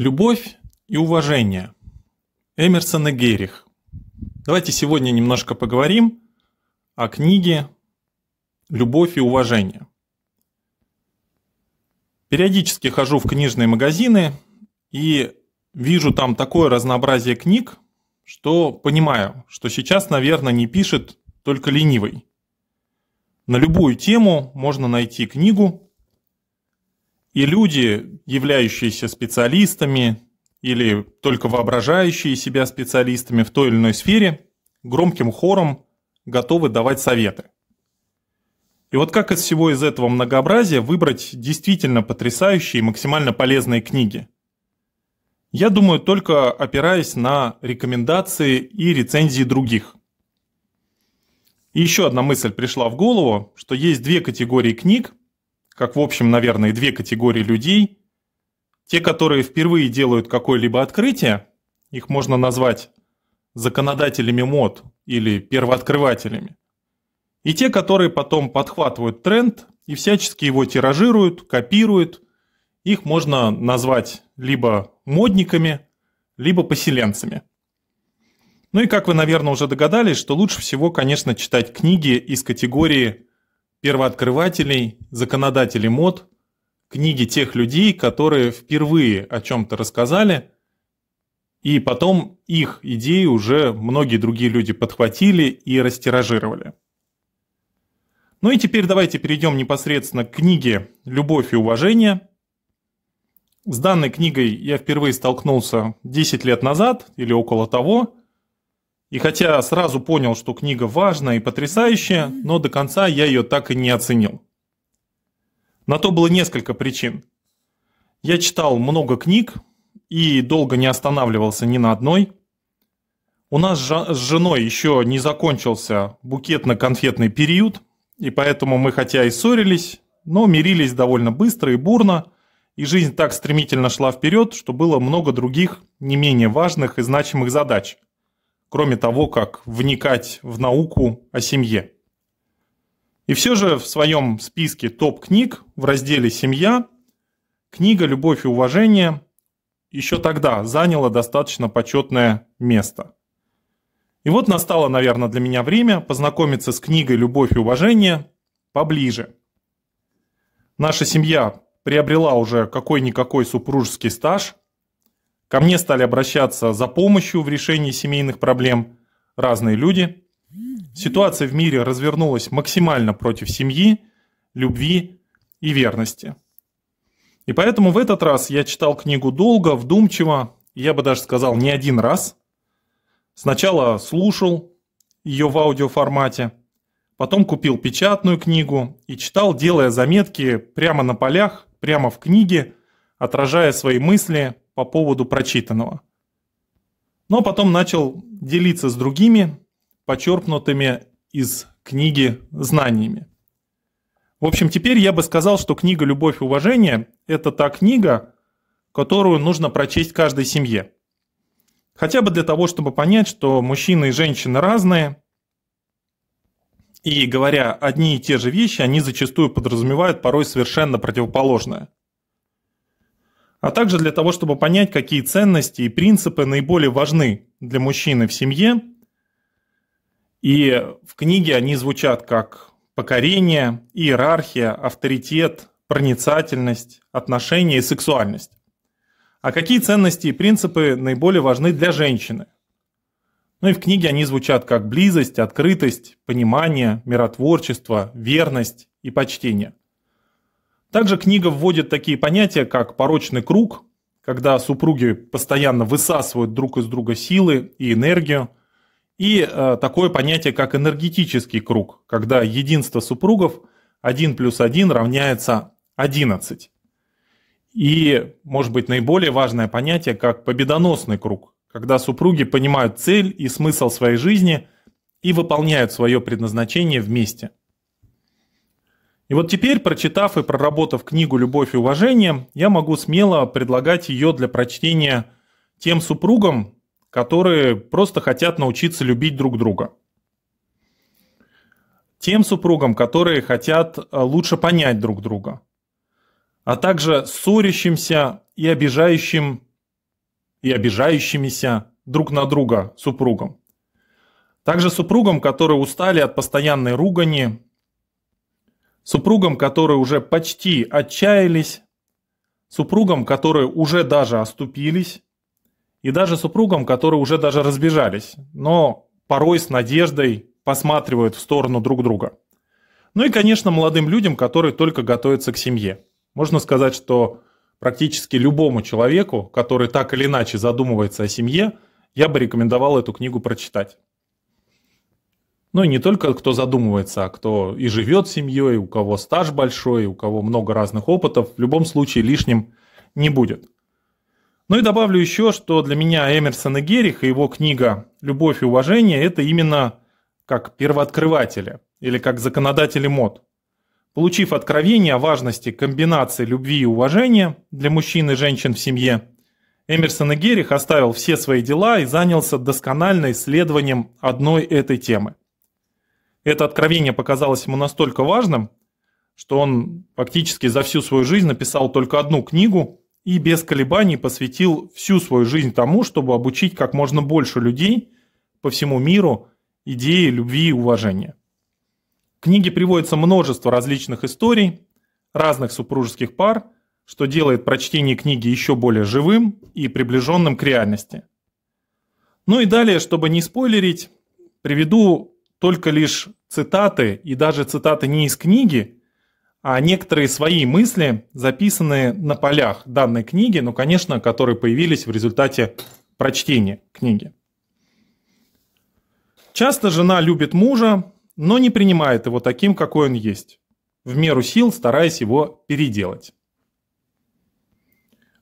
Любовь и уважение. Эмерсон и Герих. Давайте сегодня немножко поговорим о книге «Любовь и уважение». Периодически хожу в книжные магазины и вижу там такое разнообразие книг, что понимаю, что сейчас, наверное, не пишет только ленивый. На любую тему можно найти книгу, и люди, являющиеся специалистами или только воображающие себя специалистами в той или иной сфере, громким хором готовы давать советы. И вот как из всего из этого многообразия выбрать действительно потрясающие и максимально полезные книги? Я думаю, только опираясь на рекомендации и рецензии других. И еще одна мысль пришла в голову, что есть две категории книг, как в общем, наверное, две категории людей. Те, которые впервые делают какое-либо открытие, их можно назвать законодателями мод или первооткрывателями. И те, которые потом подхватывают тренд и всячески его тиражируют, копируют, их можно назвать либо модниками, либо поселенцами. Ну и как вы, наверное, уже догадались, что лучше всего, конечно, читать книги из категории первооткрывателей, законодателей мод, книги тех людей, которые впервые о чем-то рассказали, и потом их идеи уже многие другие люди подхватили и растиражировали. Ну и теперь давайте перейдем непосредственно к книге «Любовь и уважение». С данной книгой я впервые столкнулся 10 лет назад или около того – и хотя сразу понял, что книга важная и потрясающая, но до конца я ее так и не оценил. На то было несколько причин. Я читал много книг и долго не останавливался ни на одной. У нас с женой еще не закончился букетно-конфетный период, и поэтому мы хотя и ссорились, но мирились довольно быстро и бурно, и жизнь так стремительно шла вперед, что было много других не менее важных и значимых задач – кроме того, как вникать в науку о семье. И все же в своем списке топ-книг в разделе «Семья» книга «Любовь и уважение» еще тогда заняла достаточно почетное место. И вот настало, наверное, для меня время познакомиться с книгой «Любовь и уважение» поближе. Наша семья приобрела уже какой-никакой супружеский стаж – Ко мне стали обращаться за помощью в решении семейных проблем разные люди. Ситуация в мире развернулась максимально против семьи, любви и верности. И поэтому в этот раз я читал книгу долго, вдумчиво, я бы даже сказал не один раз. Сначала слушал ее в аудиоформате, потом купил печатную книгу и читал, делая заметки прямо на полях, прямо в книге, отражая свои мысли, по поводу прочитанного. Но потом начал делиться с другими, почерпнутыми из книги знаниями. В общем, теперь я бы сказал, что книга «Любовь и уважение» – это та книга, которую нужно прочесть каждой семье. Хотя бы для того, чтобы понять, что мужчины и женщины разные, и говоря одни и те же вещи, они зачастую подразумевают порой совершенно противоположное а также для того, чтобы понять, какие ценности и принципы наиболее важны для мужчины в семье. И в книге они звучат как покорение, иерархия, авторитет, проницательность, отношения и сексуальность. А какие ценности и принципы наиболее важны для женщины? Ну и в книге они звучат как близость, открытость, понимание, миротворчество, верность и почтение. Также книга вводит такие понятия, как порочный круг, когда супруги постоянно высасывают друг из друга силы и энергию, и э, такое понятие, как энергетический круг, когда единство супругов 1 плюс 1 равняется 11. И, может быть, наиболее важное понятие, как победоносный круг, когда супруги понимают цель и смысл своей жизни и выполняют свое предназначение вместе – и вот теперь, прочитав и проработав книгу «Любовь и уважение», я могу смело предлагать ее для прочтения тем супругам, которые просто хотят научиться любить друг друга. Тем супругам, которые хотят э, лучше понять друг друга. А также ссорящимся и обижающим и обижающимися друг на друга супругам. Также супругам, которые устали от постоянной ругани, супругам, которые уже почти отчаялись, супругам, которые уже даже оступились, и даже супругам, которые уже даже разбежались, но порой с надеждой посматривают в сторону друг друга. Ну и, конечно, молодым людям, которые только готовятся к семье. Можно сказать, что практически любому человеку, который так или иначе задумывается о семье, я бы рекомендовал эту книгу прочитать. Ну и не только кто задумывается, а кто и живет семьей, у кого стаж большой, у кого много разных опытов, в любом случае лишним не будет. Ну и добавлю еще, что для меня Эмерсон и Герих и его книга «Любовь и уважение» – это именно как первооткрыватели или как законодатели мод. Получив откровение о важности комбинации любви и уважения для мужчин и женщин в семье, Эмерсон и Герих оставил все свои дела и занялся досконально исследованием одной этой темы – это откровение показалось ему настолько важным, что он фактически за всю свою жизнь написал только одну книгу и без колебаний посвятил всю свою жизнь тому, чтобы обучить как можно больше людей по всему миру идеи любви и уважения. В книге приводится множество различных историй, разных супружеских пар, что делает прочтение книги еще более живым и приближенным к реальности. Ну и далее, чтобы не спойлерить, приведу только лишь цитаты, и даже цитаты не из книги, а некоторые свои мысли, записанные на полях данной книги, но, ну, конечно, которые появились в результате прочтения книги. Часто жена любит мужа, но не принимает его таким, какой он есть, в меру сил стараясь его переделать.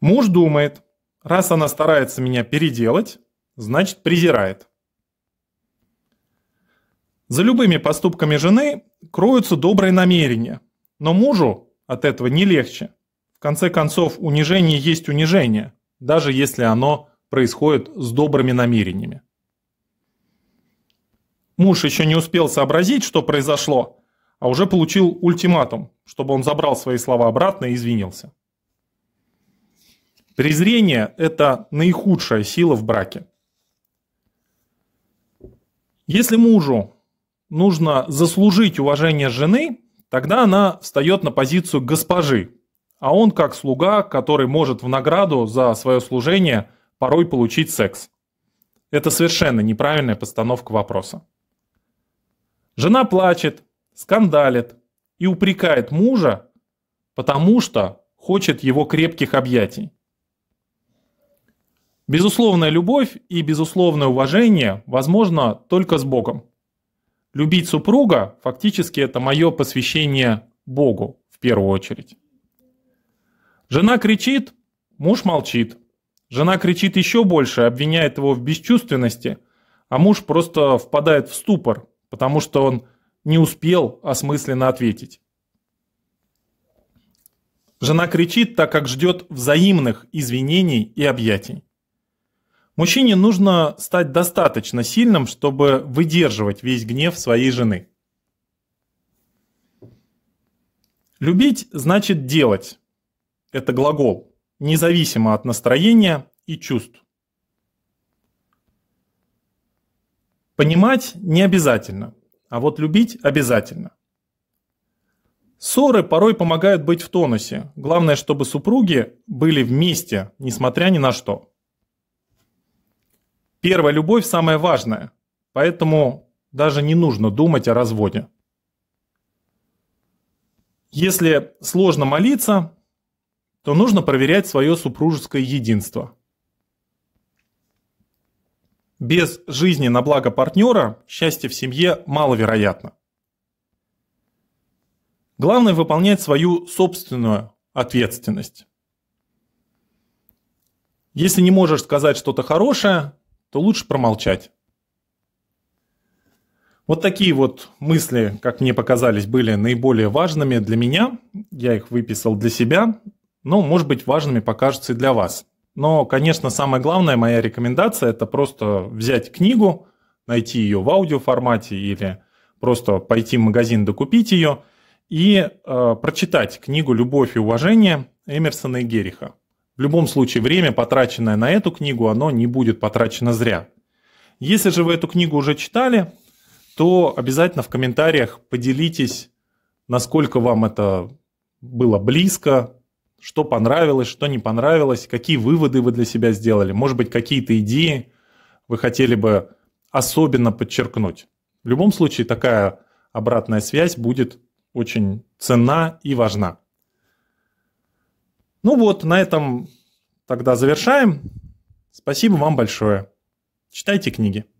Муж думает, раз она старается меня переделать, значит презирает. За любыми поступками жены кроются добрые намерения, но мужу от этого не легче. В конце концов, унижение есть унижение, даже если оно происходит с добрыми намерениями. Муж еще не успел сообразить, что произошло, а уже получил ультиматум, чтобы он забрал свои слова обратно и извинился. Презрение – это наихудшая сила в браке. Если мужу нужно заслужить уважение жены, тогда она встает на позицию госпожи, а он как слуга, который может в награду за свое служение порой получить секс. Это совершенно неправильная постановка вопроса. Жена плачет, скандалит и упрекает мужа, потому что хочет его крепких объятий. Безусловная любовь и безусловное уважение возможно только с Богом. Любить супруга фактически это мое посвящение Богу в первую очередь. Жена кричит, муж молчит. Жена кричит еще больше, обвиняет его в бесчувственности, а муж просто впадает в ступор, потому что он не успел осмысленно ответить. Жена кричит, так как ждет взаимных извинений и объятий. Мужчине нужно стать достаточно сильным, чтобы выдерживать весь гнев своей жены. Любить значит делать. Это глагол, независимо от настроения и чувств. Понимать не обязательно, а вот любить обязательно. Ссоры порой помогают быть в тонусе. Главное, чтобы супруги были вместе, несмотря ни на что. Первая любовь самая важная, поэтому даже не нужно думать о разводе. Если сложно молиться, то нужно проверять свое супружеское единство. Без жизни на благо партнера счастье в семье маловероятно. Главное выполнять свою собственную ответственность. Если не можешь сказать что-то хорошее, то лучше промолчать. Вот такие вот мысли, как мне показались, были наиболее важными для меня. Я их выписал для себя, но, ну, может быть, важными покажутся и для вас. Но, конечно, самая главная моя рекомендация – это просто взять книгу, найти ее в аудиоформате или просто пойти в магазин докупить ее и э, прочитать книгу «Любовь и уважение» Эмерсона и Гериха. В любом случае, время, потраченное на эту книгу, оно не будет потрачено зря. Если же вы эту книгу уже читали, то обязательно в комментариях поделитесь, насколько вам это было близко, что понравилось, что не понравилось, какие выводы вы для себя сделали, может быть, какие-то идеи вы хотели бы особенно подчеркнуть. В любом случае, такая обратная связь будет очень ценна и важна. Ну вот, на этом тогда завершаем. Спасибо вам большое. Читайте книги.